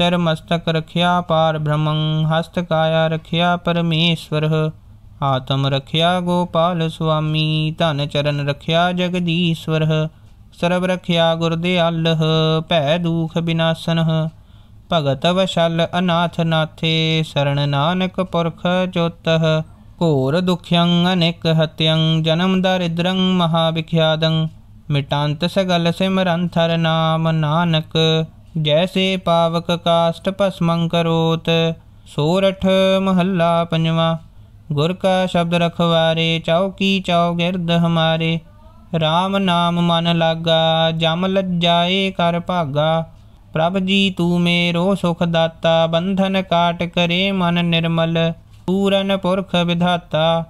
ਸਿਰ ਮਸਤਕ ਰਖਿਆ ਪਾਰ ਬ੍ਰਹਮੰ ਹਸਤ ਕਾਇਆ ਰਖਿਆ ਪਰਮੇਸ਼ਵਰ ਆਤਮ ਰਖਿਆ ਗੋਪਾਲ ਸੁਆਮੀ ਧਨ ਚਰਨ ਰਖਿਆ ਜਗਦੀਸ਼ਵਰ ਸਰਬ ਰਖਿਆ ਗੁਰਦਿਆਲਹ ਭੈ ਦੂਖ ਬਿਨਾਸਨਹ ਭਗਤ ਵਸ਼ਲ ਅਨਾਥ ਨਾਥੇ ਸਰਣ ਨਾਨਕ ਪੁਰਖ ਜੋਤਹ ਘੋਰ ਦੁਖਯੰ ਅਨੇਕ ਹਤਯੰ ਜਨਮ ਦਰਿਦ੍ਰੰ ਵਿਖਿਆਦੰ ਮਿਟਾਂਤ ਸਗਲ ਸਿਮਰੰਥਰ ਨਾਮ ਨਾਨਕ ਜੈਸੇ ਪਾਵਕ ਕਾਸ਼ਟ ਭਸਮੰ ਕਰੋਤ ਸੋਰਠ ਮਹੱਲਾ ਪੰਜਵਾਂ ਗੁਰ ਕਾ ਸ਼ਬਦ ਰਖਵਾਰੇ ਚੌਕੀ ਚੌ ਗਿਰਦ ਹਮਾਰੇ RAM ਨਾਮ ਮਨ ਲਾਗਾ ਜਮ ਲੱਜਾਏ ਕਰ ਭਾਗਾ ਪ੍ਰਭ ਜੀ ਤੂ ਮੇਰੋ ਸੁਖ ਦਾਤਾ ਬੰਧਨ ਕਾਟ ਕਰੇ ਮਨ ਨਿਰਮਲ ਪੂਰਨ ਪੁਰਖ ਵਿਧਾਤਾ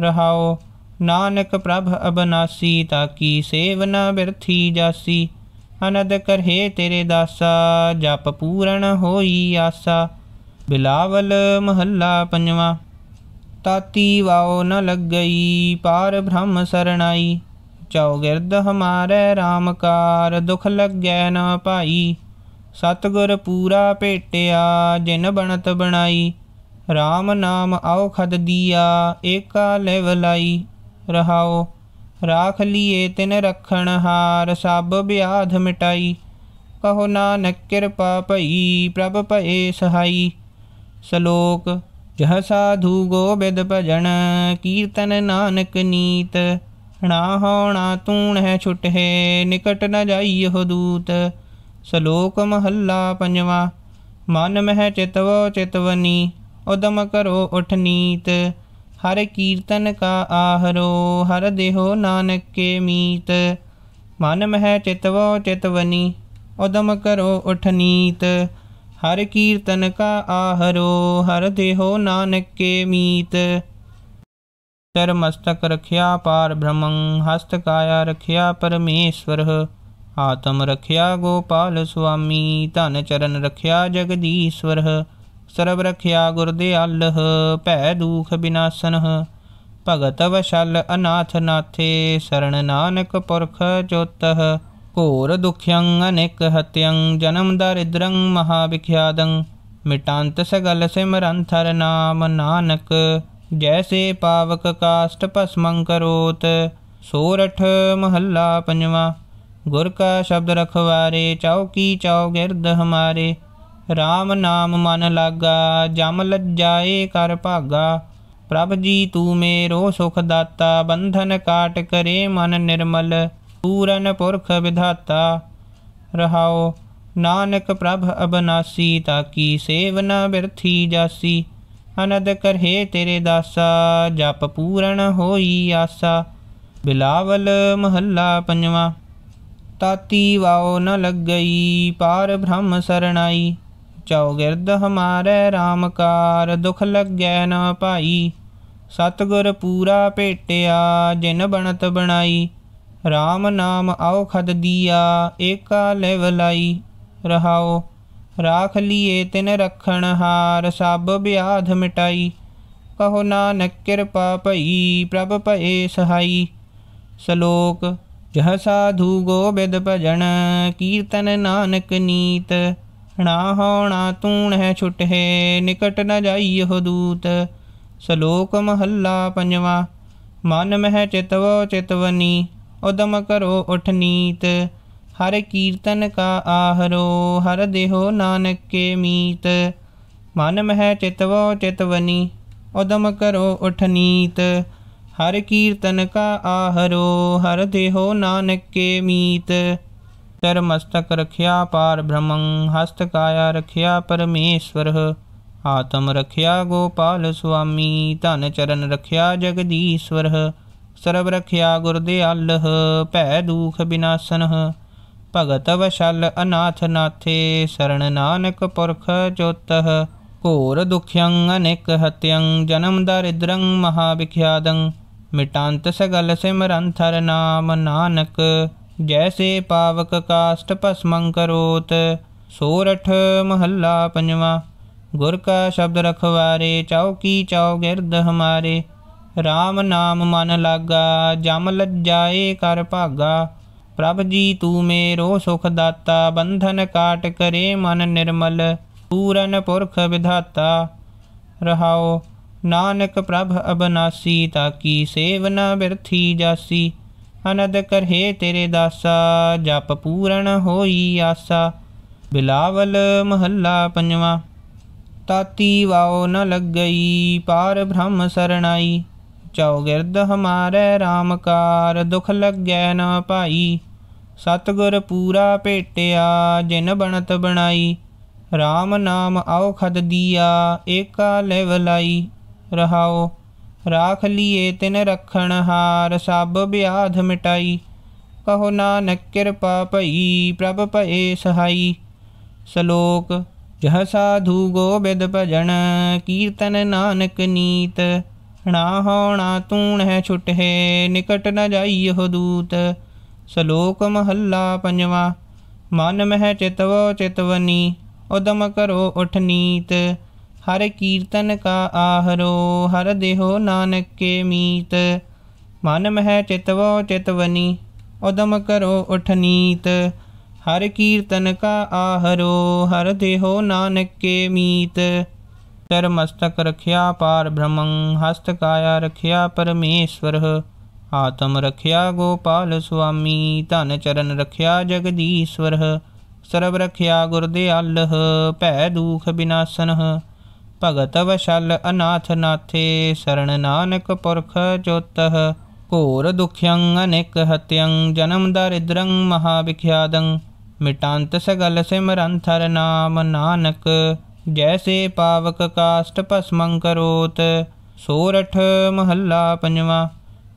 ਰਹਾਓ ਨਾਨਕ ਪ੍ਰਭ ਅਬਨਾਸੀ ਤਾਕੀ ਸੇਵਨਾ ਬਿਰਥੀ ਜਾਸੀ ਅਨਦ ਕਰਹਿ ਤੇਰੇ ਦਾਸਾ ਜਪ ਪੂਰਨ ਹੋਈ ਆਸਾ ਬਿਲਾਵਲ ਮਹੱਲਾ ਪੰਜਵਾ ਤਾਤੀ ਵਾਉ ਨ ਲੱਗਈ ਪਾਰ ਬ੍ਰਹਮ ਸਰਣਾਈ ਚੌਗਿਰਦ ਹਮਾਰੇ ਰਾਮਕਾਰ ਦੁਖ ਲੱਗੈ ਨ ਭਾਈ ਸਤਗੁਰ ਪੂਰਾ ਭੇਟਿਆ ਜਿਨ ਬਣਤ ਬਣਾਈ ਰਾਮ ਨਾਮ ਆਉ ਖਦ ਦੀਆ ਏਕਾ ਲੈ ਵਲਾਈ ਰਹਾਓ ਰਾਖ ਲੀਏ ਤਿਨ ਰਖਣ ਹਾਰ ਸਭ ਵਿਆਧ ਮਿਟਾਈ ਕਹੋ ਨਾਨਕ ਕਿਰਪਾ ਭਈ ਪ੍ਰਭ ਭਏ ਸਹਾਈ ਸ਼ਲੋਕ ਜਹ ਸਾਧੂ ਗੋਬਿੰਦ ਭਜਨ ਕੀਰਤਨ ਨਾਨਕ ਨੀਤ ਨਾ ਹੋਣਾ ਤੂਣ ਹੈ ਛੁਟਹਿ ਨਿਕਟ ਨ ਜਾਈ ਜਾਈਹੁ ਦੂਤ ਸ਼ਲੋਕ ਮਹੱਲਾ ਪੰਜਵਾ ਮਨ ਮਹਿ ਚਿਤਵੋ ਚਿਤਵਨੀ ਉਦਮ ਕਰੋ ਉਠ ਨੀਤ ਹਰ ਕੀਰਤਨ ਕਾ ਆਹਰੋ ਹਰ ਦੇਹੋ ਨਾਨਕ ਕੇ ਮੀਤ ਮਨ ਮਹਿ ਚਿਤਵੋ ਚਿਤਵਨੀ ਉਦਮ ਕਰੋ ਉਠਨੀਤ ਹਰ ਕੀਰਤਨ ਕਾ ਆਹਰੋ ਹਰ ਦੇਹੋ ਨਾਨਕ ਕੇ ਮੀਤ ਤਰ ਮਸਤਕ ਰਖਿਆ ਪਾਰ ਬ੍ਰਹਮੰ ਹਸਤ ਕਾਇਆ ਰਖਿਆ ਪਰਮੇਸ਼ਵਰ ਆਤਮ ਰਖਿਆ ਗੋਪਾਲ ਸੁਆਮੀ ਧਨ ਚਰਨ ਰਖਿਆ ਜਗਦੀਸ਼ਵਰ ਸਰਬ ਰਖਿਆ ਗੁਰ ਦੇ ਅਲਹ ਭੈ ਦੁਖ ਬਿਨਾਸਨਹ ਭਗਤ ਵਸ਼ਲ ਅਨਾਥ ਨਾਥੇ ਸਰਣ ਨਾਨਕ ਪੁਰਖ ਜੋਤਹ ਘੋਰ ਦੁਖਯੰ ਅਨੇਕ ਹਤਯੰ ਜਨਮ ਦਰਿਦ੍ਰੰ ਵਿਖਿਆਦੰ ਮਿਟਾਂਤ ਸਗਲ ਸਿਮਰਨ ਥਰ ਨਾਮ ਨਾਨਕ ਜੈਸੇ ਪਾਵਕ ਕਾਸ਼ਟ ਭਸਮੰ ਕਰੋਤ ਸੋਰਠ ਮਹੱਲਾ ਪੰਜਵਾ ਗੁਰ ਕਾ ਸ਼ਬਦ ਰਖਵਾਰੇ ਚੌਕੀ ਚੌ ਗਿਰਦ ਹਮਾਰੇ राम नाम मन लागा जम लज्जाए कर भागा प्रभ जी तू मेरो सुखदाता बंधन काट करे मन निर्मल पूरन पुरख विधाता रहाओ नानक प्रभ अबनासी ताकि सेवना बिरथी जासी अनद करे तेरे दासा जप पूरन होई आसा बिलावल महला पंजवा ताती वाओ न लग गई पार ब्रह्म शरणाई ਚੌਗਿਰਦ ਹਮਾਰੇ ਰਾਮਕਾਰ ਦੁਖ ਲੱਗੈ ਨਾ ਭਾਈ ਸਤਗੁਰ ਪੂਰਾ ਭੇਟਿਆ ਜਿਨ ਬਣਤ ਬਣਾਈ RAM ਨਾਮ ਆਉ ਖਦ ਦੀਆ ਏਕਾ ਵਲਾਈ ਰਹਾਓ ਰਾਖ ਲੀਏ ਤਿਨ ਰਖਣ ਹਾਰ ਸਭ ਬਿਆਧ ਮਿਟਾਈ ਕਹੋ ਨਾਨਕ ਕਿਰਪਾ ਭਈ ਪ੍ਰਭ ਭਏ ਸਹਾਈ ਸ਼ਲੋਕ ਜਹ ਸਾਧੂ ਗੋਬਿੰਦ ਭਜਨ ਕੀਰਤਨ ਨਾਨਕ ਨੀਤ ਨਾ ਹੋਣਾ ਤੂਣ ਹੈ ਛੁਟਹੇ ਨਿਕਟ ਨ ਜਾਈਹੁ ਦੂਤ ਸ਼ਲੋਕ ਮਹੱਲਾ ਪੰਜਵਾ ਮਨ ਮਹਿ ਚਿਤਵੋ ਚਿਤਵਨੀ ਉਦਮ ਕਰੋ ਉਠ ਨੀਤ ਹਰ ਕੀਰਤਨ ਕਾ ਆਹਰੋ ਹਰ ਦੇਹੋ ਨਾਨਕ ਕੇ ਮੀਤ ਮਨ ਮਹਿ ਚਿਤਵੋ ਚਿਤਵਨੀ ਉਦਮ ਕਰੋ ਉਠ ਨੀਤ ਹਰ ਕੀਰਤਨ ਕਾ ਆਹਰੋ ਹਰ ਦੇਹੋ ਨਾਨਕ ਕੇ ਮੀਤ ਸਿਰ ਮਸਤਕ ਰਖਿਆ ਪਾਰ ਬ੍ਰਹਮੰ ਹਸਤ ਕਾਇਆ ਰਖਿਆ ਪਰਮੇਸ਼ਵਰ ਆਤਮ ਰਖਿਆ ਗੋਪਾਲ ਸੁਆਮੀ ਧਨ ਚਰਨ ਰਖਿਆ ਜਗਦੀਸ਼ਵਰ ਸਰਬ ਰਖਿਆ ਗੁਰਦਿਆਲਹ ਭੈ ਦੁਖ ਬਿਨਾਸਨਹ ਭਗਤ ਵਸ਼ਲ ਅਨਾਥ ਨਾਥੇ ਸਰਣ ਨਾਨਕ ਪੁਰਖ ਜੋਤਹ ਘੋਰ ਦੁਖਯੰ ਅਨੇਕ ਹਤਯੰ ਜਨਮ ਦਰਿਦ੍ਰੰ ਵਿਖਿਆਦੰ ਮਿਟਾਂਤ ਸਗਲ ਸਿਮਰੰਥਰ ਨਾਮ ਨਾਨਕ ਜੈਸੇ ਪਾਵਕ ਕਾਸ਼ਟ ਭਸਮੰ ਕਰੋਤ ਸੋਰਠ ਮਹੱਲਾ ਪੰਜਵਾ ਗੁਰ ਕਾ ਸ਼ਬਦ ਰਖਵਾਰੇ ਚੌਕੀ ਚੌ ਗਿਰਦ ਹਮਾਰੇ RAM ਨਾਮ ਮਨ ਲਾਗਾ ਜਮ ਲੱਜਾਏ ਕਰ ਭਾਗਾ ਪ੍ਰਭ ਜੀ ਤੂ ਮੇਰੋ ਸੁਖ ਦਾਤਾ ਬੰਧਨ ਕਾਟ ਕਰੇ ਮਨ ਨਿਰਮਲ ਪੂਰਨ ਪੁਰਖ ਵਿਧਾਤਾ ਰਹਾਓ ਨਾਨਕ ਪ੍ਰਭ ਅਬਨਾਸੀ ਤਾਕੀ ਸੇਵਨਾ ਬਿਰਥੀ ਜਾਸੀ ਅਨਦ ਕਰਹੇ ਤੇਰੇ ਦਾਸਾ ਜਪ ਪੂਰਨ ਹੋਈ ਆਸਾ ਬਿਲਾਵਲ ਮਹੱਲਾ ਪੰਜਵਾ ਤਾਤੀ ਵਾਉ ਨ ਲੱਗਈ ਪਾਰ ਬ੍ਰਹਮ ਸਰਣਾਈ ਗਿਰਦ ਹਮਾਰੇ ਰਾਮਕਾਰ ਦੁਖ ਲੱਗੈ ਨ ਭਾਈ ਸਤਗੁਰ ਪੂਰਾ ਭੇਟਿਆ ਜਿਨ ਬਣਤ ਬਣਾਈ RAM ਨਾਮ ਆਉ ਖਦ ਦੀਆ ਏਕਾ ਲੈ ਵਲਾਈ ਰਹਾਓ ਰਾਖ ਲੀਏ ਤਿਨ ਰਖਣ ਹਾਰ ਸਭ ਵਿਆਧ ਮਿਟਾਈ ਕਹੋ ਨਾਨਕ ਕਿਰਪਾ ਭਈ ਪ੍ਰਭ ਭਏ ਸਹਾਈ ਸ਼ਲੋਕ ਜਹ ਸਾਧੂ ਗੋਬਿੰਦ ਭਜਨ ਕੀਰਤਨ ਨਾਨਕ ਨੀਤ ਨਾ ਹੋਣਾ ਤੂਣ ਹੈ ਛੁਟਹਿ ਨਿਕਟ ਨ ਜਾਈ ਉਹ ਦੂਤ ਸ਼ਲੋਕ ਮਹੱਲਾ ਪੰਜਵਾ ਮਨ ਮਹਿ ਚਿਤਵੋ ਚਿਤਵਨੀ ਉਦਮ ਕਰੋ ਉਠ ਨੀਤ ਹਰ ਕੀਰਤਨ ਕਾ ਆਹਰੋ ਹਰ ਦੇਹੋ ਨਾਨਕ ਕੇ ਮੀਤ ਮਨ ਮਹਿ ਚਿਤਵੋ ਚਿਤਵਨੀ ਉਦਮ ਕਰੋ ਉਠਨੀਤ ਹਰ ਕੀਰਤਨ ਕਾ ਆਹਰੋ ਹਰ ਦੇਹੋ ਨਾਨਕ ਕੇ ਮੀਤ ਤਰ ਮਸਤਕ ਰਖਿਆ ਪਾਰ ਬ੍ਰਹਮੰ ਹਸਤ ਕਾਇਆ ਰਖਿਆ ਪਰਮੇਸ਼ਵਰ ਆਤਮ ਰਖਿਆ ਗੋਪਾਲ ਸੁਆਮੀ ਧਨ ਚਰਨ ਰਖਿਆ ਜਗਦੀਸ਼ਵਰ ਸਰਬ ਰਖਿਆ ਗੁਰਦੇ ਅਲਹ ਭੈ ਦੂਖ ਬਿਨਾਸਨਹ ਭਗਤ ਵਸ਼ਲ ਅਨਾਥ ਨਾਥੇ ਸਰਣ ਨਾਨਕ ਪੁਰਖ ਜੋਤਹ ਘੋਰ ਦੁਖਿਯੰ ਅਨੇਕ ਹਤਯੰ ਜਨਮ ਦਰਿਦ੍ਰੰ ਮਹਾ ਵਿਖਿਆਦੰ ਮਿਟਾਂਤ ਸਗਲ ਸਿਮਰੰ ਥਰ ਨਾਮ ਨਾਨਕ ਜੈਸੇ ਪਾਵਕ ਕਾਸ਼ਟ ਭਸਮੰ ਕਰੋਤ ਸੋਰਠ ਮਹੱਲਾ ਪੰਜਵਾਂ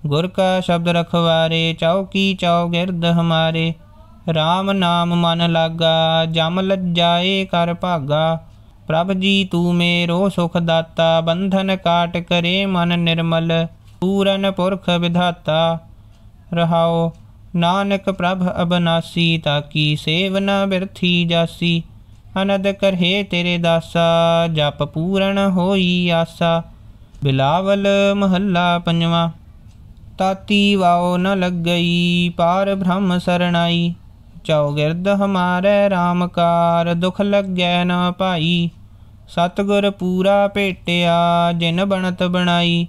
ਗੁਰ ਕਾ ਸ਼ਬਦ ਰਖਵਾਰੇ ਚੌਕੀ ਚੌ ਗਿਰਦ ਹਮਾਰੇ RAM ਨਾਮ ਮਨ ਲਾਗਾ ਜਮ ਲੱਜਾਏ ਕਰ ਭਾਗਾ ਪ੍ਰਭ ਜੀ ਤੂੰ ਮੇਰੋ ਸੁਖ ਦਾਤਾ ਬੰਧਨ ਕਾਟ ਕਰੇ ਮਨ ਨਿਰਮਲ ਪੂਰਨ ਪੁਰਖ ਵਿਧਾਤਾ ਰਹਾਓ ਨਾਨਕ ਪ੍ਰਭ ਅਬਨਾਸੀ ਤਾ ਕੀ ਸੇਵਨਾ ਬਿਰਥੀ ਜਾਸੀ ਅਨਦ ਕਰਹੇ ਤੇਰੇ ਦਾਸਾ ਜਪ ਪੂਰਨ ਹੋਈ ਆਸਾ ਬਿਲਾਵਲ ਮਹੱਲਾ ਪੰਜਵਾ ਤਾਤੀ ਵਾਉ ਨ ਲੱਗਈ ਪਾਰ ਬ੍ਰਹਮ ਸਰਣਾਈ ਚੌਗਿਰਦ ਹਮਾਰੇ ਰਾਮਕਾਰ ਦੁਖ ਲੱਗੈ ਨ ਭਾਈ ਸਤਗੁਰ ਪੂਰਾ ਭੇਟਿਆ ਜਿਨ ਬਣਤ ਬਣਾਈ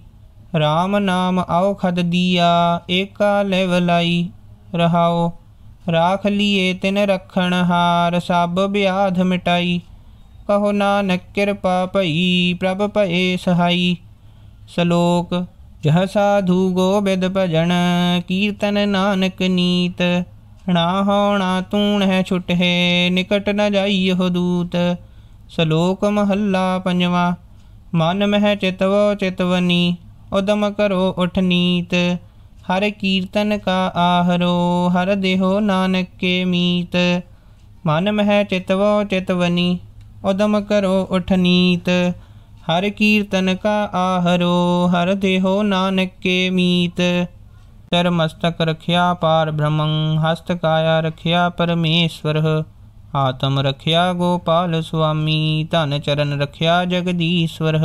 RAM ਨਾਮ ਆਉ ਖਦ ਦੀਆ ਏਕਾ ਲੈ ਵਲਾਈ ਰਹਾਓ ਰਾਖ ਲੀਏ ਤਿਨ ਰਖਣ ਹਾਰ ਸਭ ਬਿਆਧ ਮਿਟਾਈ ਕਹੋ ਨਾਨਕ ਕਿਰਪਾ ਭਈ ਪ੍ਰਭ ਭਏ ਸਹਾਈ ਸ਼ਲੋਕ ਜਹ ਸਾਧੂ ਗੋਬਿੰਦ ਭਜਨ ਕੀਰਤਨ ਨਾਨਕ ਨੀਤ ਨਾ ਹੋਣਾ ਤੂਣ ਹੈ ਛੁਟਹਿ ਨਿਕਟ ਨ ਜਾਈ ਇਹ ਦੂਤ ਸ਼ਲੋਕ ਮਹੱਲਾ ਪੰਜਵਾਂ ਮਨ ਮਹਿ ਚਿਤਵੋ ਚਿਤਵਨੀ ਉਦਮ ਕਰੋ ਉਠ ਨੀਤ ਹਰ ਕੀਰਤਨ ਕਾ ਆਹਰੋ ਹਰ ਦੇਹੋ ਨਾਨਕ ਕੇ ਮੀਤ ਮਨ ਮਹਿ ਚਿਤਵੋ ਚਿਤਵਨੀ ਉਦਮ ਕਰੋ ਉਠ ਨੀਤ ਹਰ ਕੀਰਤਨ ਕਾ ਆਹਰੋ ਹਰ ਦੇਹੋ ਨਾਨਕ ਕੇ ਮੀਤ ਤਰ ਮਸਤਕ ਰਖਿਆ ਪਾਰ ਬ੍ਰਹਮੰ ਹਸਤ ਕਾਇਆ ਰਖਿਆ ਪਰਮੇਸ਼ਵਰਹ ਆਤਮ ਰਖਿਆ ਗੋਪਾਲ ਸੁਆਮੀ ਧਨ ਚਰਨ ਰਖਿਆ ਜਗਦੀਸ਼ਵਰ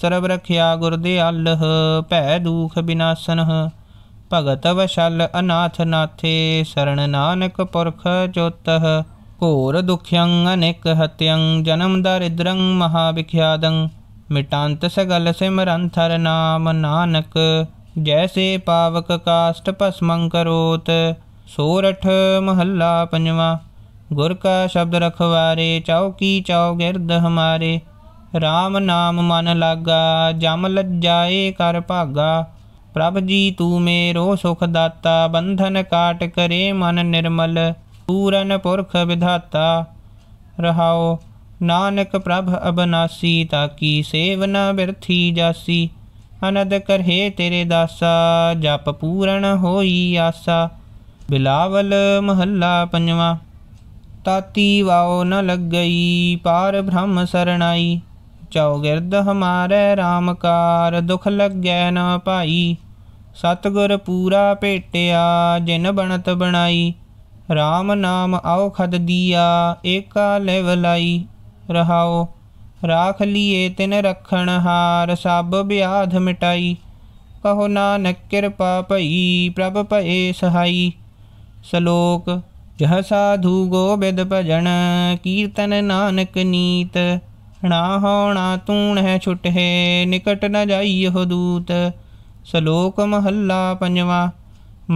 ਸਰਬ ਰਖਿਆ ਗੁਰਦਿਆਲਹ ਭੈ ਦੂਖ ਬਿਨਾਸਨਹ ਭਗਤ ਵਸ਼ਲ ਅਨਾਥ ਨਾਥੇ ਸਰਣ ਨਾਨਕ ਪੁਰਖ ਜੋਤਹ ਘੋਰ ਦੁਖਯੰ ਅਨੇਕ ਹਤਯੰ ਜਨਮ ਦਰਿਦ੍ਰੰ ਮਹਾਵਿਖਿਆਦੰ ਮਿਟਾਂਤ ਸਗਲ ਸਿਮਰਨ ਥਰ ਨਾਮ ਨਾਨਕ ਜੈਸੇ ਪਾਵਕ ਕਾਸ਼ਟ ਭਸਮੰ ਕਰੋਤ ਸੋਰਠ ਮਹੱਲਾ ਪੰਜਵਾ ਗੁਰ ਕਾ ਸ਼ਬਦ ਰਖਵਾਰੇ ਚੌਕੀ ਚੌ ਗਿਰਦ ਹਮਾਰੇ RAM ਨਾਮ ਮਨ ਲਾਗਾ ਜਮ ਲੱਜਾਏ ਕਰ ਭਾਗਾ ਪ੍ਰਭ ਜੀ ਤੂੰ ਮੇਰੋ ਸੁਖ ਦਾਤਾ ਬੰਧਨ ਕਾਟ ਕਰੇ ਮਨ ਨਿਰਮਲ ਪੂਰਨ ਪੁਰਖ ਵਿਧਾਤਾ ਰਹਾਓ ਨਾਨਕ ਪ੍ਰਭ ਅਬਨਾਸੀ ਤਾ ਕੀ ਸੇਵਨਾ ਬਿਰਥੀ ਜਾਸੀ ਅਨਦ ਕਰਹੇ ਤੇਰੇ ਦਾਸਾ ਜਪ ਪੂਰਨ ਹੋਈ ਆਸਾ ਬਿਲਾਵਲ ਮਹੱਲਾ ਪੰਜਵਾਂ ਤਾਤੀ ਵਾਉ ਨ ਲੱਗਈ ਪਾਰ ਬ੍ਰਹਮ ਸਰਣਾਈ ਗਿਰਦ ਹਮਾਰੇ ਰਾਮਕਾਰ ਦੁਖ ਲੱਗੈ ਨ ਭਾਈ ਸਤਗੁਰ ਪੂਰਾ ਭੇਟਿਆ ਜਿਨ ਬਣਤ ਬਣਾਈ ਰਾਮ ਨਾਮ ਆਉ ਖਦ ਦੀਆ ਏਕਾ ਵਲਾਈ ਰਹਾਉ ਰਾਖ ਲੀਏ ਤਿਨ ਰਖਣ ਹਾਰ ਸਭ ਬਿਆਧ ਮਿਟਾਈ ਕਹੋ ਨਾਨਕ ਕਿਰਪਾ ਭਈ ਪ੍ਰਭ ਭਏ ਸਹਾਈ ਸ਼ਲੋਕ ਜਹ ਸਾਧੂ ਗੋਬਿੰਦ ਭਜਨ ਕੀਰਤਨ ਨਾਨਕ ਨੀਤ ਨਾ ਹੋਣਾ ਤੂਣ ਹੈ ਛੁਟਹੇ ਨਿਕਟ ਨ ਜਾਈਹੁ ਦੂਤ ਸ਼ਲੋਕ ਮਹੱਲਾ ਪੰਜਵਾ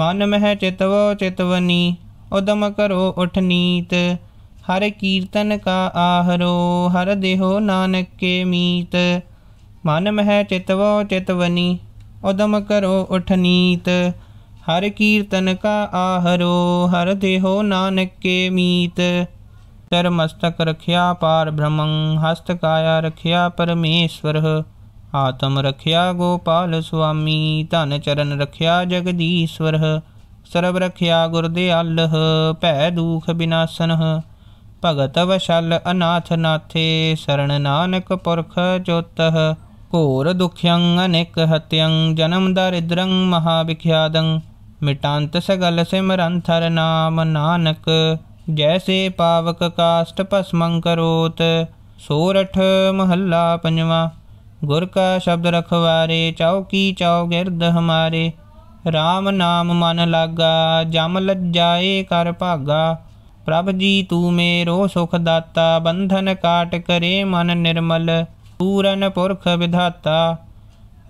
ਮਨ ਮਹਿ ਚਿਤਵੋ ਚਿਤਵਨੀ ਉਦਮ ਕਰੋ ਉਠ ਨੀਤ ਹਰ ਕੀਰਤਨ ਕਾ ਆਹਰੋ ਹਰ ਦੇਹੋ ਨਾਨਕ ਕੇ ਮੀਤ ਮਨ ਮਹਿ ਚਿਤਵੋ ਚਿਤਵਨੀ ਉਦਮ ਕਰੋ ਉਠ ਨੀਤ ਹਰ ਕੀਰਤਨ ਕਾ ਆਹਰੋ ਹਰ ਦੇਹੋ ਨਾਨਕ ਕੇ ਮੀਤ ਸਿਰ ਮਸਤਕ ਰਖਿਆ ਪਾਰ ਬ੍ਰਹਮੰ ਹਸਤ ਕਾਇਆ ਰਖਿਆ ਪਰਮੇਸ਼ਵਰ ਆਤਮ ਰਖਿਆ ਗੋਪਾਲ ਸੁਆਮੀ ਧਨ ਚਰਨ ਰਖਿਆ ਜਗਦੀਸ਼ਵਰ ਸਰਬ ਰਖਿਆ ਗੁਰ ਗੁਰਦਿਆਲਹ ਭੈ ਦੂਖ ਬਿਨਾਸਨਹ ਭਗਤ ਵਸ਼ਲ ਅਨਾਥ ਨਾਥੇ ਸਰਣ ਨਾਨਕ ਪੁਰਖ ਜੋਤਹ ਘੋਰ ਦੁਖਯੰ ਅਨੇਕ ਹਤਯੰ ਜਨਮ ਦਰਿਦ੍ਰੰ ਵਿਖਿਆਦੰ ਮਿਟੰਤ ਸਗਲ ਸਿਮਰਨ ਥਰ ਨਾਮ ਨਾਨਕ ਜੈਸੇ ਪਾਵਕ ਕਾਸ਼ਟ ਭਸਮੰ ਕਰੋਤ ਸੋਰਠ ਮਹੱਲਾ ਪੰਜਵਾ ਗੁਰ ਕਾ ਸ਼ਬਦ ਰਖਵਾਰੇ ਚੌਕੀ ਚੌ ਗਿਰਦ ਹਮਾਰੇ RAM ਨਾਮ ਮਨ ਲਾਗਾ ਜਮ ਲੱਜਾਏ ਕਰ ਭਾਗਾ ਪ੍ਰਭ ਜੀ ਤੂੰ ਮੇਰੋ ਸੁਖ ਦਾਤਾ ਬੰਧਨ ਕਾਟ ਕਰੇ ਮਨ ਨਿਰਮਲ ਪੂਰਨ ਪੁਰਖ ਵਿਧਾਤਾ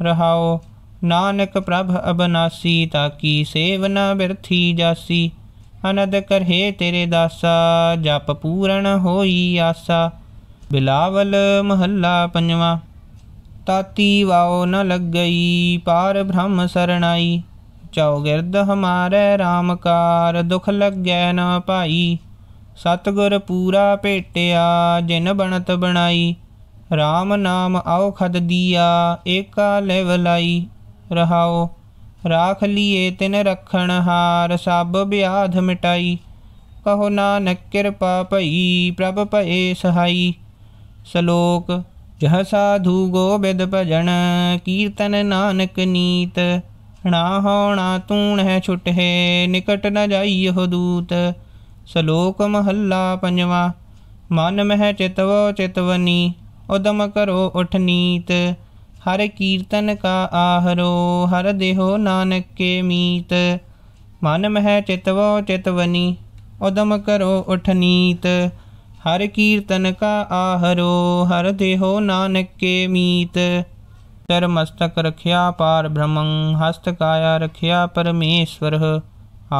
ਰਹਾਓ ਨਾਨਕ ਪ੍ਰਭ ਅਬਨਾਸੀ ਤਾ ਕੀ ਸੇਵਨਾ ਬਿਰਥੀ ਜਾਸੀ ਅਨਦ ਕਰਹੇ ਤੇਰੇ ਦਾਸਾ ਜਪ ਪੂਰਨ ਹੋਈ ਆਸਾ ਬਿਲਾਵਲ ਮਹੱਲਾ ਪੰਜਵਾ ਤਾਤੀ ਵਾਉ ਨ ਲੱਗਈ ਪਾਰ ਬ੍ਰਹਮ ਸਰਣਾਈ ਗਿਰਦ ਹਮਾਰੇ ਰਾਮਕਾਰ ਦੁਖ ਲੱਗੈ ਨ ਭਾਈ ਸਤਗੁਰ ਪੂਰਾ ਭੇਟਿਆ ਜਿਨ ਬਣਤ ਬਣਾਈ RAM ਨਾਮ ਆਉ ਖਦ ਦੀਆ ਏਕਾ ਲੈ ਵਲਾਈ ਰਹਾਓ ਰਾਖ ਲੀਏ ਤਿਨ ਰਖਣ ਹਾਰ ਸਭ ਵਿਆਧ ਮਿਟਾਈ ਕਹੋ ਨਾਨਕ ਕਿਰਪਾ ਭਈ ਪ੍ਰਭ ਭਏ ਸਹਾਈ ਸ਼ਲੋਕ ਜਹ ਸਾਧੂ ਗੋਬਿੰਦ ਭਜਨ ਕੀਰਤਨ ਨਾਨਕ ਨੀਤ ਨਾ ਹੋਣਾ ਤੂਣ ਹੈ ਛੁਟਹਿ ਨਿਕਟ ਨ ਜਾਈ ਜਾਈਹੁ ਦੂਤ ਸ਼ਲੋਕ ਮਹੱਲਾ ਪੰਜਵਾ ਮਨ ਮਹਿ ਚਿਤਵੋ ਚਿਤਵਨੀ ਉਦਮ ਕਰੋ ਉਠ ਨੀਤ ਹਰ ਕੀਰਤਨ ਕਾ ਆਹਰੋ ਹਰ ਦੇਹੋ ਨਾਨਕ ਕੇ ਮੀਤ ਮਨ ਮਹਿ ਚਿਤਵੋ ਚਿਤਵਨੀ ਉਦਮ ਕਰੋ ਉਠਨੀਤ ਹਰ ਕੀਰਤਨ ਕਾ ਆਹਰੋ ਹਰ ਦੇਹੋ ਨਾਨਕ ਕੇ ਮੀਤ ਸਿਰ ਮਸਤਕ ਰਖਿਆ ਪਾਰ ਬ੍ਰਹਮੰ ਹਸਤ ਕਾਇਆ ਰਖਿਆ ਪਰਮੇਸ਼ਵਰ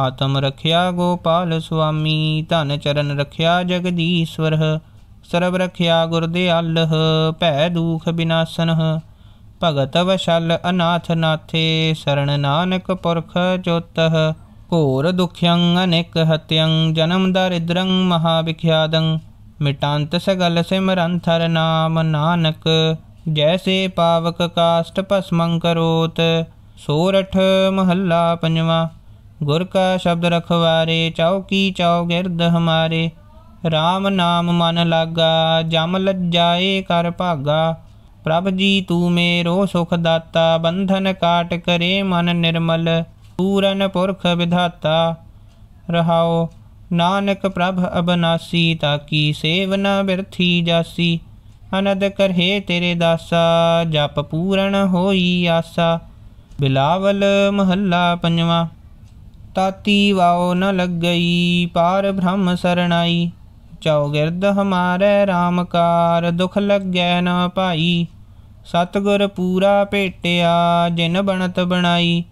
ਆਤਮ ਰਖਿਆ ਗੋਪਾਲ ਸੁਆਮੀ ਧਨ ਚਰਨ ਰਖਿਆ ਜਗਦੀਸ਼ਵਰ ਸਰਬ ਰਖਿਆ ਗੁਰਦੇ ਅਲਹ ਭੈ ਦੂਖ ਬਿਨਾਸਨਹ ਭਗਤ ਵਸ਼ਲ ਅਨਾਥ ਨਾਥੇ ਸਰਣ ਨਾਨਕ ਪੁਰਖ ਜੋਤਹ ਘੋਰ ਦੁਖਯੰ ਅਨੇਕ ਹਤਯੰ ਜਨਮ ਦਰਿਦ੍ਰੰ ਵਿਖਿਆਦੰ ਮਿਟਾਂਤ ਸਗਲ ਸਿਮਰਨ ਥਰ ਨਾਮ ਨਾਨਕ ਜੈਸੇ ਪਾਵਕ ਕਾਸ਼ਟ ਭਸਮੰ ਕਰੋਤ ਸੋਰਠ ਮਹੱਲਾ ਪੰਜਵਾ ਗੁਰ ਕਾ ਸ਼ਬਦ ਰਖਵਾਰੇ ਚੌਕੀ ਚੌ ਗਿਰਦ ਹਮਾਰੇ RAM ਨਾਮ ਮਨ ਲਾਗਾ ਜਮ ਲੱਜਾਏ ਕਰ ਭਾਗਾ प्रभ जी तू मेरो सुख दाता बंधन काट करे मन निर्मल पूरन पुरख विधाता रहाओ नानक प्रभ अबनासी सेव सेवना बिरथी जासी अनद करहे तेरे दासा जप पूरन होई आसा बिलावल महला पंजवा ताती वाओ न लग गई पार ब्रह्म शरणाई ਚੌਗਿਰਦ ਹਮਾਰੇ ਰਾਮਕਾਰ ਦੁਖ ਲੱਗੈ ਨਾ ਸਤ ਸਤਗੁਰ ਪੂਰਾ ਭੇਟਿਆ ਜਿਨ ਬਣਤ ਬਣਾਈ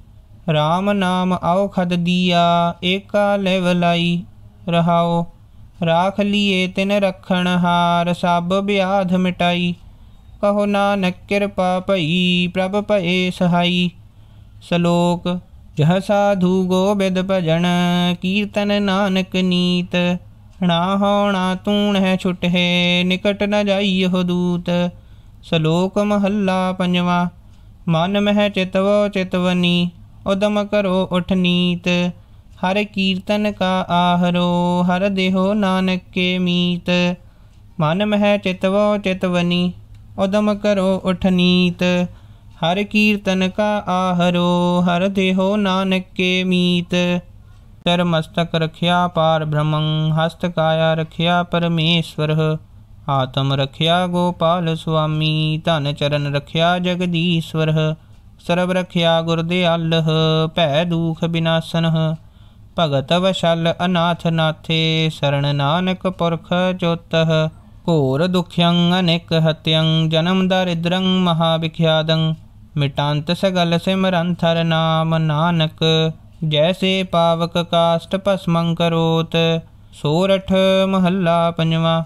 RAM ਨਾਮ ਆਉ ਖਦ ਦੀਆ ਏਕਾ ਲੈ ਵਲਾਈ ਰਹਾਓ ਰਾਖ ਲੀਏ ਤਿਨ ਰਖਣ ਹਾਰ ਸਭ ਬਿਆਧ ਮਿਟਾਈ ਕਹੋ ਨਾਨਕ ਕਿਰਪਾ ਭਈ ਪ੍ਰਭ ਭਏ ਸਹਾਈ ਸ਼ਲੋਕ ਜਹ ਸਾਧੂ ਗੋਬਿੰਦ ਭਜਨ ਕੀਰਤਨ ਨਾਨਕ ਨੀਤ ਨਾ ਹੋਣਾ ਤੂਣ ਹੈ ਛੁਟਹੇ ਨਿਕਟ ਨ ਜਾਈ ਜਾਈਹੁ ਦੂਤ ਸ਼ਲੋਕ ਮਹੱਲਾ ਪੰਜਵਾ ਮਨ ਮਹਿ ਚਿਤਵੋ ਚਿਤਵਨੀ ਉਦਮ ਕਰੋ ਉਠ ਨੀਤ ਹਰ ਕੀਰਤਨ ਕਾ ਆਹਰੋ ਹਰ ਦੇਹੋ ਨਾਨਕ ਕੇ ਮੀਤ ਮਨ ਮਹਿ ਚਿਤਵੋ ਚਿਤਵਨੀ ਉਦਮ ਕਰੋ ਉਠ ਨੀਤ ਹਰ ਕੀਰਤਨ ਕਾ ਆਹਰੋ ਹਰ ਦੇਹੋ ਨਾਨਕ ਕੇ ਮੀਤ ਸਿਰ ਮਸਤਕ ਰਖਿਆ ਪਾਰ ਬ੍ਰਹਮੰ ਹਸਤ ਕਾਇਆ ਰਖਿਆ ਪਰਮੇਸ਼ਵਰ ਆਤਮ ਰਖਿਆ ਗੋਪਾਲ ਸੁਆਮੀ ਧਨ ਚਰਨ ਰਖਿਆ ਜਗਦੀਸ਼ਵਰ ਸਰਬ ਰਖਿਆ ਗੁਰਦਿਆਲਹ ਭੈ ਦੁਖ ਬਿਨਾਸਨਹ ਭਗਤ ਵਸ਼ਲ ਅਨਾਥ ਨਾਥੇ ਸਰਣ ਨਾਨਕ ਪੁਰਖ ਜੋਤਹ ਘੋਰ ਦੁਖਯੰ ਅਨੇਕ ਹਤਯੰ ਜਨਮ ਦਰਿਦ੍ਰੰ ਵਿਖਿਆਦੰ ਮਿਟਾਂਤ ਸਗਲ ਸਿਮਰੰਥਰ ਨਾਮ ਨਾਨਕ ਜੈਸੇ ਪਾਵਕ ਕਾਸ਼ਟ ਭਸਮੰ ਕਰੋਤ ਸੋਰਠ ਮਹੱਲਾ ਪੰਜਵਾਂ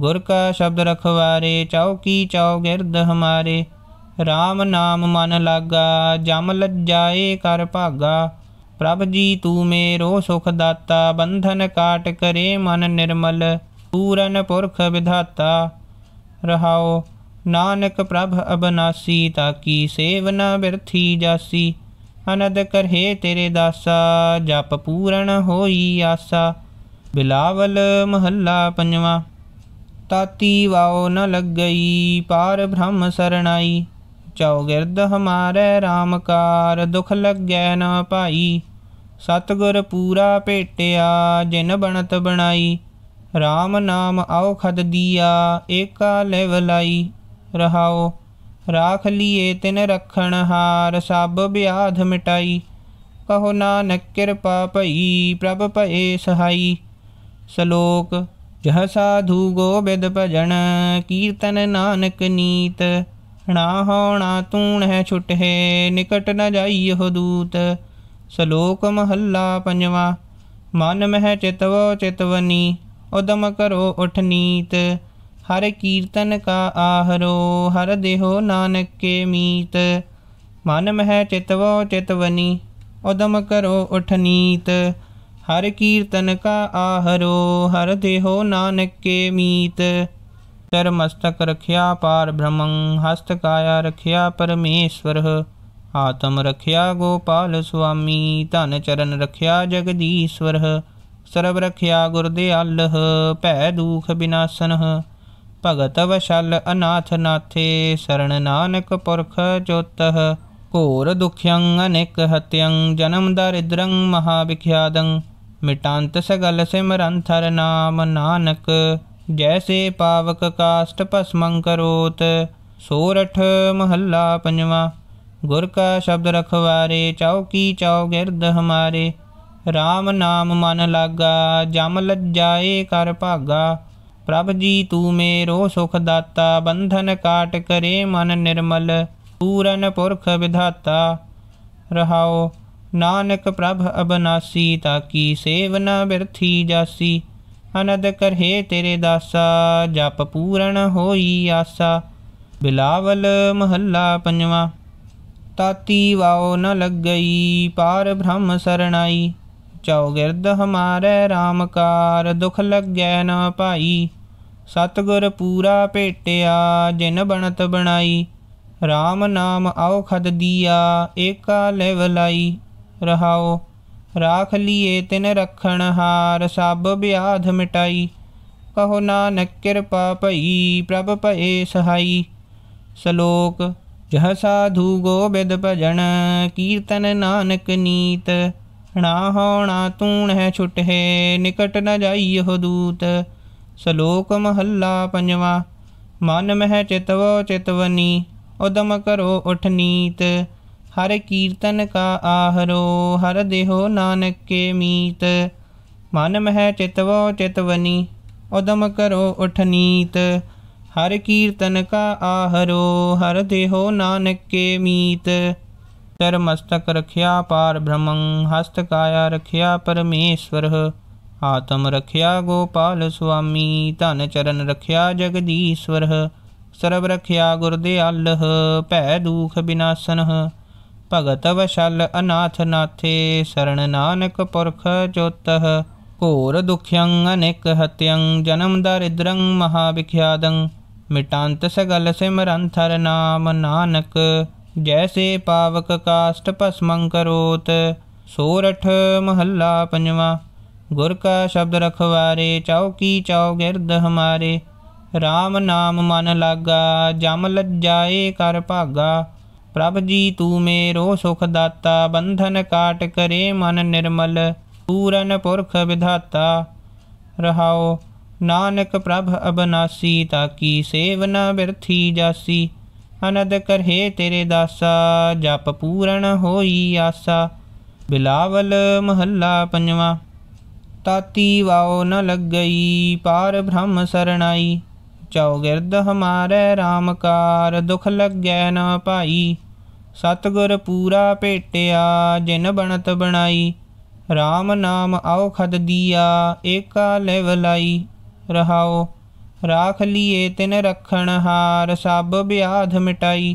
ਗੁਰ ਕਾ ਸ਼ਬਦ ਰਖਵਾਰੇ ਚੌਕੀ ਚੌ ਗਿਰਦ ਹਮਾਰੇ RAM ਨਾਮ ਮਨ ਲਾਗਾ ਜਮ ਲੱਜਾਏ ਕਰ ਭਾਗਾ ਪ੍ਰਭ ਜੀ ਤੂ ਮੇਰੋ ਸੁਖ ਦਾਤਾ ਬੰਧਨ ਕਾਟ ਕਰੇ ਮਨ ਨਿਰਮਲ ਪੂਰਨ ਪੁਰਖ ਵਿਧਾਤਾ ਰਹਾਓ ਨਾਨਕ ਪ੍ਰਭ ਅਬਨਾਸੀ ਤਾਕੀ ਸੇਵਨਾ ਬਿਰਥੀ ਜਾਸੀ ਅਨਦ ਕਰਹੇ ਤੇਰੇ ਦਾਸਾ ਜਪ ਪੂਰਨ ਹੋਈ ਆਸਾ ਬਿਲਾਵਲ ਮਹੱਲਾ ਪੰਜਵਾ ਤਾਤੀ ਵਾਉ ਨ ਲੱਗਈ ਪਾਰ ਬ੍ਰਹਮ ਸਰਣਾਈ ਗਿਰਦ ਹਮਾਰੇ ਰਾਮਕਾਰ ਦੁਖ ਲੱਗੈ ਨ ਭਾਈ ਸਤਗੁਰ ਪੂਰਾ ਭੇਟਿਆ ਜਿਨ ਬਣਤ ਬਣਾਈ ਰਾਮ ਨਾਮ ਆਉ ਖਦ ਦੀਆ ਏਕਾ ਲੈ ਵਲਾਈ ਰਹਾਓ ਰਾਖ ਲੀਏ ਤਿਨ ਰਖਣ ਹਾਰ ਸਭ ਵਿਆਧ ਮਿਟਾਈ ਕਹੋ ਨਾਨਕ ਕਿਰਪਾ ਭਈ ਪ੍ਰਭ ਭਏ ਸਹਾਈ ਸ਼ਲੋਕ ਜਹ ਸਾਧੂ ਗੋਬਿੰਦ ਭਜਨ ਕੀਰਤਨ ਨਾਨਕ ਨੀਤ ਨਾ ਹੋਣਾ ਤੂਣ ਹੈ ਛੁਟਹਿ ਨਿਕਟ ਨ ਜਾਈ ਇਹ ਦੂਤ ਸ਼ਲੋਕ ਮਹੱਲਾ ਪੰਜਵਾ ਮਨ ਮਹਿ ਚਿਤਵੋ ਚਿਤਵਨੀ ਉਦਮ ਕਰੋ ਉਠ ਨੀਤ ਹਰ ਕੀਰਤਨ ਕਾ ਆਹਰੋ ਹਰ ਦੇਹੋ ਨਾਨਕ ਕੇ ਮੀਤ ਮਨ ਮਹਿ ਚਿਤਵੋ ਚਿਤਵਨੀ ਉਦਮ ਕਰੋ ਉਠਨੀਤ ਹਰ ਕੀਰਤਨ ਕਾ ਆਹਰੋ ਹਰ ਦੇਹੋ ਨਾਨਕ ਕੇ ਮੀਤ ਤਰ ਮਸਤਕ ਰਖਿਆ ਪਾਰ ਬ੍ਰਹਮੰ ਹਸਤ ਕਾਇਆ ਰਖਿਆ ਪਰਮੇਸ਼ਵਰ ਆਤਮ ਰਖਿਆ ਗੋਪਾਲ ਸੁਆਮੀ ਧਨ ਚਰਨ ਰਖਿਆ ਜਗਦੀਸ਼ਵਰ ਸਰਬ ਰਖਿਆ ਗੁਰਦੇ ਅਲਹ ਭੈ ਦੂਖ ਬਿਨਾਸਨਹ ਭਗਤ ਵਸ਼ਲ ਅਨਾਥ ਨਾਥੇ ਸਰਣ ਨਾਨਕ ਪੁਰਖ ਜੋਤਹ ਘੋਰ ਦੁਖਯੰ ਅਨੇਕ ਹਤਯੰ ਜਨਮ ਦਰਿਦ੍ਰੰ ਮਹਾਵਿਖਿਆਦੰ ਮਿਟਾਂਤ ਸਗਲ ਸਿਮਰੰ ਥਰ ਨਾਮ ਨਾਨਕ ਜੈਸੇ ਪਾਵਕ ਕਾਸ਼ਟ ਭਸਮੰ ਕਰੋਤ ਸੋਰਠ ਮਹੱਲਾ ਪੰਜਵਾ ਗੁਰ ਕਾ ਸ਼ਬਦ ਰਖਵਾਰੇ ਚੌਕੀ ਚੌ ਗਿਰਦ ਹਮਾਰੇ RAM ਨਾਮ ਮਨ ਲਾਗਾ ਜਮ ਲਜਾਏ ਕਰ ਭਾਗਾ प्रभ जी तू मेरो सुखदाता बंधन काट करे मन निर्मल पूरन पुरख विधाता रहाओ नानक प्रभ अबनासी ताकि सेवना बिरथी जासी अनद करहे तेरे दासा जप पूरण होई आसा बिलावल महला पंजवा ताती वाओ न लग गई पार ब्रह्म शरणाई चौगिर्द हमारे रामकार दुख लग गै न पाई ਸਤਗੁਰ ਪੂਰਾ ਭੇਟਿਆ ਜਿਨ ਬਣਤ ਬਣਾਈ RAM ਨਾਮ ਆਉ ਖਦ ਦੀਆ ਏਕਾ ਲੈ ਵਲਾਈ ਰਹਾਓ ਰਾਖ ਲੀਏ ਤਿਨ ਰਖਣ ਹਾਰ ਸਭ ਬਿਆਧ ਮਿਟਾਈ ਕਹੋ ਨਾਨਕ ਕਿਰਪਾ ਭਈ ਪ੍ਰਭ ਭਏ ਸਹਾਈ ਸ਼ਲੋਕ ਜਹ ਸਾਧੂ ਗੋਬਿੰਦ ਭਜਨ ਕੀਰਤਨ ਨਾਨਕ ਨੀਤ ਨਾ ਹੋਣਾ ਤੂਣ ਹੈ ਛੁਟਹਿ ਨਿਕਟ ਨ ਜਾਈ ਇਹ ਦੂਤ ਸ਼ਲੋਕ ਮਹੱਲਾ ਪੰਜਵਾ ਮਨ ਮਹਿ ਚਿਤਵੋ ਚਿਤਵਨੀ ਉਦਮ ਕਰੋ ਉਠਨੀਤ ਹਰ ਕੀਰਤਨ ਕਾ ਆਹਰੋ ਹਰ ਦੇਹੋ ਨਾਨਕ ਕੇ ਮੀਤ ਮਨ ਮਹਿ ਚਿਤਵੋ ਚਿਤਵਨੀ ਉਦਮ ਕਰੋ ਉਠਨੀਤ ਹਰ ਕੀਰਤਨ ਕਾ ਆਹਰੋ ਹਰ ਦੇਹੋ ਨਾਨਕ ਕੇ ਮੀਤ ਤਰ ਮਸਤਕ ਰਖਿਆ ਪਾਰ ਬ੍ਰਹਮੰ ਹਸਤ ਕਾਇਆ ਰਖਿਆ ਪਰਮੇਸ਼ਵਰਹ ਆਤਮ ਰਖਿਆ ਗੋਪਾਲ ਸੁਆਮੀ ਧਨ ਚਰਨ ਰਖਿਆ ਜਗਦੀਸ਼ਵਰਹ ਸਰਬ ਰਖਿਆ ਗੁਰਦਿਆਲਹ ਭੈ ਦੁਖ ਬਿਨਾਸਨਹ ਭਗਤ ਵਸ਼ਲ ਅਨਾਥ ਨਾਥੇ ਸਰਣ ਨਾਨਕ ਪੁਰਖ ਜੋਤਹ ਘੋਰ ਦੁਖਯੰ ਅਨੇਕ ਹਤਯੰ ਜਨਮ ਦਰਿਦ੍ਰੰ ਮਹਾਵਿਖਿਆਦੰ ਮਿਟਾਂਤ ਸਗਲ ਸਿਮਰਨ ਥਰ ਨਾਮ ਨਾਨਕ ਜੈਸੇ ਪਾਵਕ ਕਾਸ਼ਟ ਭਸਮੰ ਕਰੋਤ ਸੋਰਠ ਮਹੱਲਾ ਪੰਜਵਾ ਗੁਰ ਕਾ ਸ਼ਬਦ ਰਖਵਾਰੇ ਚੌਕੀ ਚੌ ਗਿਰਦ ਹਮਾਰੇ RAM ਨਾਮ ਮਨ ਲਾਗਾ ਜਮ ਲੱਜਾਏ ਕਰ ਭਾਗਾ ਪ੍ਰਭ ਜੀ ਤੂੰ ਮੇਰੋ ਸੁਖ ਦਾਤਾ ਬੰਧਨ ਕਾਟ ਕਰੇ ਮਨ ਨਿਰਮਲ ਪੂਰਨ ਪੁਰਖ ਵਿਧਾਤਾ ਰਹਾਓ ਨਾਨਕ ਪ੍ਰਭ ਅਬਨਾਸੀ ਤਾਕੀ ਸੇਵਨਾ ਬਿਰਥੀ ਜਾਸੀ ਅਨਦ ਕਰਹੇ ਤੇਰੇ ਦਾਸਾ ਜਪ ਪੂਰਨ ਹੋਈ ਆਸਾ ਬਿਲਾਵਲ ਮਹੱਲਾ ਪੰਜਵਾਂ ਤਾਤੀ ਵਾਉ ਨ ਲੱਗਈ ਪਾਰ ਬ੍ਰਹਮ ਸਰਣਾਈ ਗਿਰਦ ਹਮਾਰੇ ਰਾਮਕਾਰ ਦੁਖ ਲੱਗੈ ਨ ਭਾਈ ਸਤਗੁਰ ਪੂਰਾ ਭੇਟਿਆ ਜਿਨ ਬਣਤ ਬਣਾਈ ਰਾਮ ਨਾਮ ਆਉ ਖਦ ਦੀਆ ਏਕਾ ਲੈਵ ਲਾਈ ਰਹਾਉ ਰਾਖ ਲੀਏ ਤਿਨ ਰਖਣ ਹਾਰ ਸਭ ਬਿਆਧ ਮਿਟਾਈ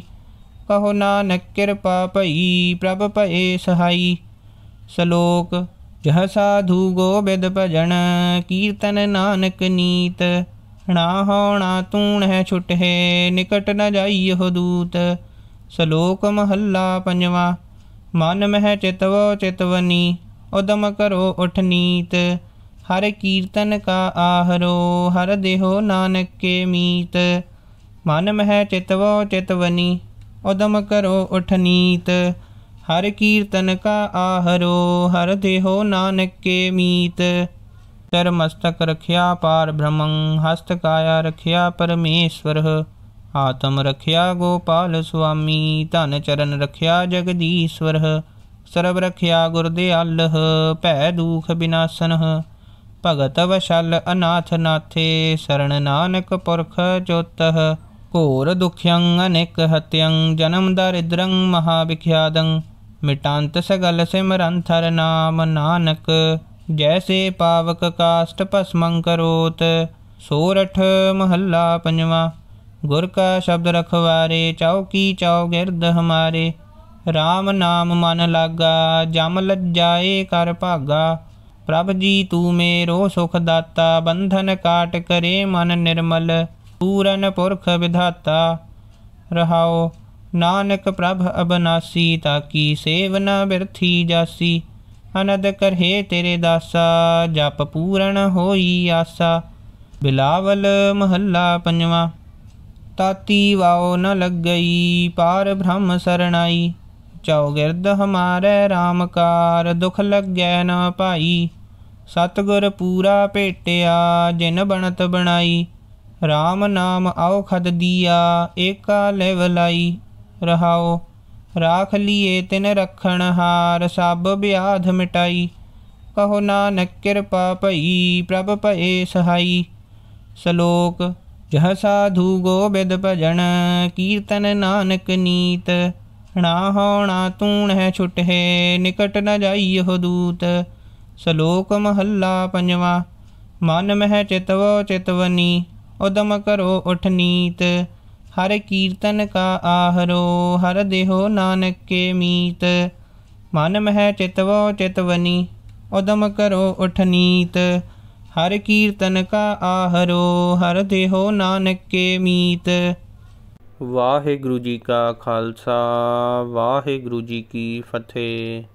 ਕਹੋ ਨਾਨਕ ਕਿਰਪਾ ਭਈ ਪ੍ਰਭ ਭਏ ਸਹਾਈ ਸ਼ਲੋਕ ਜਹ ਸਾਧੂ ਗੋਬਿੰਦ ਭਜਨ ਕੀਰਤਨ ਨਾਨਕ ਨੀਤ ਨਾ ਹੋਣਾ ਤੂਣ ਹੈ ਛੁਟ ਨਿਕਟ ਨ ਜਾਈ ਜਾਈਹੁ ਦੂਤ ਸ਼ਲੋਕ ਮਹੱਲਾ ਪੰਜਵਾ ਮਨ ਮਹਿ ਚਿਤਵੋ ਚਿਤਵਨੀ ਉਦਮ ਕਰੋ ਉਠ ਨੀਤ ਹਰ ਕੀਰਤਨ ਕਾ ਆਹਰੋ ਹਰ ਦੇਹੋ ਨਾਨਕ ਕੇ ਮੀਤ ਮਨ ਮਹਿ ਚਿਤਵੋ ਚਿਤਵਨੀ ਉਦਮ ਕਰੋ ਉਠ ਨੀਤ ਹਰ ਕੀਰਤਨ ਕਾ ਆਹਰੋ ਹਰ ਦੇਹੋ ਨਾਨਕ ਕੇ ਮੀਤ ਸਿਰ ਮਸਤਕ ਰਖਿਆ ਪਾਰ ਬ੍ਰਹਮੰ ਹਸਤ ਕਾਇਆ ਰਖਿਆ ਪਰਮੇਸ਼ਵਰ ਆਤਮ ਰਖਿਆ ਗੋਪਾਲ ਸੁਆਮੀ ਧਨ ਚਰਨ ਰਖਿਆ ਜਗਦੀਸ਼ਵਰ ਸਰਬ ਰਖਿਆ ਗੁਰਦਿਆਲਹ ਭੈ ਦੁਖ ਬਿਨਾਸਨਹ ਭਗਤ ਵਸ਼ਲ ਅਨਾਥ ਨਾਥੇ ਸਰਣ ਨਾਨਕ ਪੁਰਖ ਜੋਤਹ ਘੋਰ ਦੁਖਯੰ ਅਨੇਕ ਹਤਯੰ ਜਨਮ ਦਰਿਦ੍ਰੰ ਵਿਖਿਆਦੰ ਮਿਟਾਂਤ ਸਗਲ ਸਿਮਰਨ ਥਰ ਨਾਮ ਨਾਨਕ ਜੈਸੇ ਪਾਵਕ ਕਾਸ਼ਟ ਭਸਮੰ ਕਰੋਤ ਸੋਰਠ ਮਹੱਲਾ ਪੰਜਵਾ ਗੁਰ ਕਾ ਸ਼ਬਦ ਰਖਵਾਰੇ ਚੌਕੀ ਚੌ ਗਿਰਦ ਹਮਾਰੇ RAM ਨਾਮ ਮਨ ਲਾਗਾ ਜਮ ਲੱਜਾਏ ਕਰ ਭਾਗਾ ਪ੍ਰਭ ਜੀ ਤੂੰ ਮੇਰੋ ਸੁਖ ਦਾਤਾ ਬੰਧਨ ਕਾਟ ਕਰੇ ਮਨ ਨਿਰਮਲ ਪੂਰਨ ਪੁਰਖ ਵਿਧਾਤਾ ਰਹਾਓ ਨਾਨਕ ਪ੍ਰਭ ਅਬਨਾਸੀ ਤਾ ਸੇਵ ਸੇਵਨਾ ਬਿਰਥੀ ਜਾਸੀ ਅਨਦ ਕਰਹੇ ਤੇਰੇ ਦਾਸਾ ਜਪ ਪੂਰਨ ਹੋਈ ਆਸਾ ਬਿਲਾਵਲ ਮਹੱਲਾ ਪੰਜਵਾ ਤਾਤੀ ਵਾਉ ਨ ਲੱਗਈ ਪਾਰ ਬ੍ਰਹਮ ਸਰਣਾਈ ਗਿਰਦ ਹਮਾਰੇ ਰਾਮਕਾਰ ਦੁਖ ਲੱਗੈ ਨ ਭਾਈ ਸਤਗੁਰ ਪੂਰਾ ਭੇਟਿਆ ਜਿਨ ਬਣਤ ਬਣਾਈ RAM ਨਾਮ ਆਉ ਖਦ ਦੀਆ ਏਕਾ ਲੈ ਵਲਾਈ ਰਹਾਓ ਰਾਖ ਲੀਏ ਤਿਨ ਰਖਣ ਹਾਰ ਸਭ ਵਿਆਧ ਮਿਟਾਈ ਕਹੋ ਨਾਨਕ ਕਿਰਪਾ ਭਈ ਪ੍ਰਭ ਭਏ ਸਹਾਈ ਸ਼ਲੋਕ ਜਹ ਸਾਧੂ ਗੋਬਿੰਦ ਭਜਨ ਕੀਰਤਨ ਨਾਨਕ ਨੀਤ ਨਾ ਹੋਣਾ ਤੂਣ ਹੈ ਛੁਟਹਿ ਨਿਕਟ ਨ ਜਾਈ ਜਾਈਹੁ ਦੂਤ ਸ਼ਲੋਕ ਮਹੱਲਾ ਪੰਜਵਾ ਮਨ ਮਹਿ ਚਿਤਵੋ ਚਿਤਵਨੀ ਉਦਮ ਕਰੋ ਉਠ ਨੀਤ ਹਰ ਕੀਰਤਨ ਕਾ ਆਹਰੋ ਹਰ ਦੇਹੋ ਨਾਨਕ ਕੇ ਮੀਤ ਮਨ ਮਹਿ ਚਿਤਵੋ ਚਿਤਵਨੀ ਉਦਮ ਕਰੋ ਉਠਨੀਤ ਹਰ ਕੀਰਤਨ ਕਾ ਆਹਰੋ ਹਰ ਦੇਹੋ ਨਾਨਕ ਕੇ ਮੀਤ ਵਾਹਿਗੁਰੂ ਜੀ ਕਾ ਖਾਲਸਾ ਵਾਹਿਗੁਰੂ ਜੀ ਕੀ ਫਤਿਹ